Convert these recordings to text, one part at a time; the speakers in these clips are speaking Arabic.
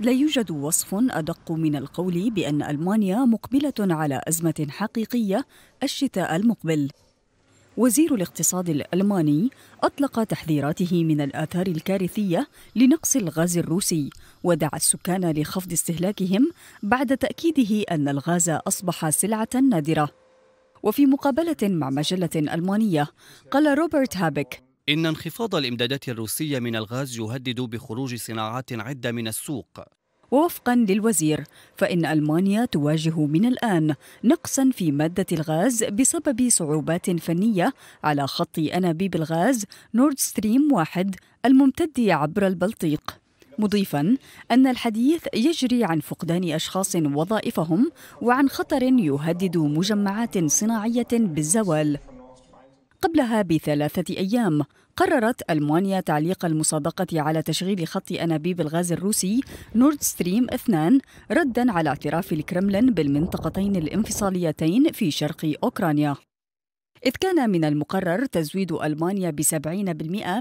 لا يوجد وصف أدق من القول بأن ألمانيا مقبلة على أزمة حقيقية الشتاء المقبل. وزير الاقتصاد الألماني أطلق تحذيراته من الآثار الكارثية لنقص الغاز الروسي، ودعا السكان لخفض استهلاكهم بعد تأكيده أن الغاز أصبح سلعة نادرة. وفي مقابلة مع مجلة ألمانية، قال روبرت هابك: إن انخفاض الإمدادات الروسية من الغاز يهدد بخروج صناعات عدة من السوق ووفقا للوزير فإن ألمانيا تواجه من الآن نقصا في مادة الغاز بسبب صعوبات فنية على خط أنابيب الغاز نورد ستريم واحد الممتد عبر البلطيق مضيفا أن الحديث يجري عن فقدان أشخاص وظائفهم وعن خطر يهدد مجمعات صناعية بالزوال قبلها بثلاثة أيام قررت ألمانيا تعليق المصادقة على تشغيل خط أنابيب الغاز الروسي نورد ستريم 2 ردا على اعتراف الكرملين بالمنطقتين الانفصاليتين في شرق أوكرانيا إذ كان من المقرر تزويد ألمانيا ب 70%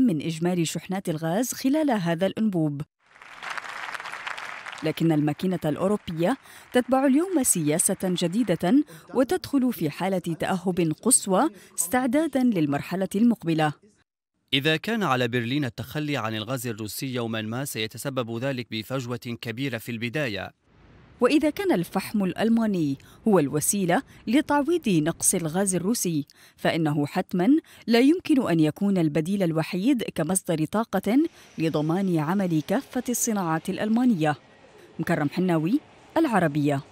من إجمالي شحنات الغاز خلال هذا الأنبوب لكن الماكينة الأوروبية تتبع اليوم سياسة جديدة وتدخل في حالة تأهب قصوى استعدادا للمرحلة المقبلة إذا كان على برلين التخلي عن الغاز الروسي يوما ما سيتسبب ذلك بفجوة كبيرة في البداية وإذا كان الفحم الألماني هو الوسيلة لتعويض نقص الغاز الروسي فإنه حتما لا يمكن أن يكون البديل الوحيد كمصدر طاقة لضمان عمل كافة الصناعات الألمانية مكرم حناوي العربية